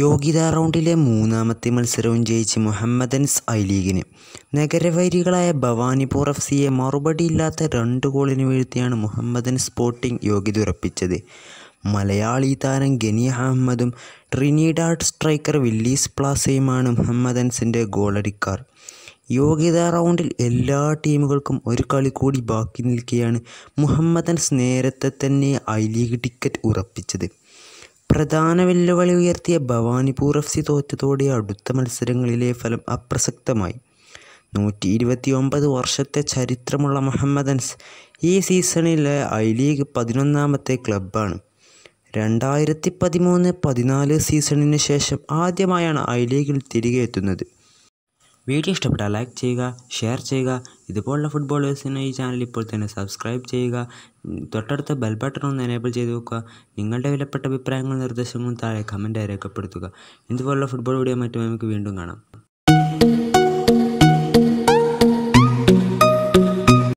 യോഗ്യതാ റൗണ്ടിലെ മൂന്നാമത്തെ മത്സരവും ജയിച്ച് മുഹമ്മദൻസ് ഐ ലീഗിന് നഗരവൈരികളായ ഭവാനിപൂർ എഫ് സിയെ മറുപടിയില്ലാത്ത രണ്ട് ഗോളിന് വീഴ്ത്തിയാണ് മുഹമ്മദൻ സ്പോർട്ടിംഗ് യോഗ്യത ഉറപ്പിച്ചത് മലയാളി താരം ഗനി അഹമ്മദും ട്രിനിഡാഡ് സ്ട്രൈക്കർ വില്ലീസ് പ്ലാസയുമാണ് മുഹമ്മദൻസിൻ്റെ ഗോളടിക്കാർ യോഗ്യതാ റൗണ്ടിൽ എല്ലാ ടീമുകൾക്കും ഒരു കളി കൂടി ബാക്കി നിൽക്കുകയാണ് മുഹമ്മദൻസ് നേരത്തെ തന്നെ ഐ ലീഗ് ടിക്കറ്റ് ഉറപ്പിച്ചത് പ്രധാന വെല്ലുവിളി ഉയർത്തിയ ഭവാനിപൂർ എഫ് സി തോറ്റതോടെ അടുത്ത മത്സരങ്ങളിലെ ഫലം അപ്രസക്തമായി നൂറ്റി ഒമ്പത് വർഷത്തെ ചരിത്രമുള്ള മുഹമ്മദൻസ് ഈ സീസണിലെ ഐ ലീഗ് പതിനൊന്നാമത്തെ ക്ലബ്ബാണ് രണ്ടായിരത്തി പതിമൂന്ന് പതിനാല് സീസണിന് ശേഷം ആദ്യമായാണ് ഐ ലീഗിൽ തിരികെ എത്തുന്നത് വീഡിയോ ഇഷ്ടപ്പെട്ടാൽ ലൈക്ക് ചെയ്യുക ഷെയർ ചെയ്യുക ഇതുപോലുള്ള ഫുട്ബോളേഴ്സിന് ഈ ചാനൽ ഇപ്പോൾ തന്നെ സബ്സ്ക്രൈബ് ചെയ്യുക തൊട്ടടുത്ത ബെൽ ബട്ടൺ ഒന്ന് എനേബിൾ ചെയ്ത് വെക്കുക നിങ്ങളുടെ വിലപ്പെട്ട അഭിപ്രായങ്ങളും നിർദ്ദേശങ്ങളും താഴെ കമൻറ്റായി രേഖപ്പെടുത്തുക ഇതുപോലുള്ള ഫുട്ബോൾ വീഡിയോ മറ്റും നമുക്ക് വീണ്ടും കാണാം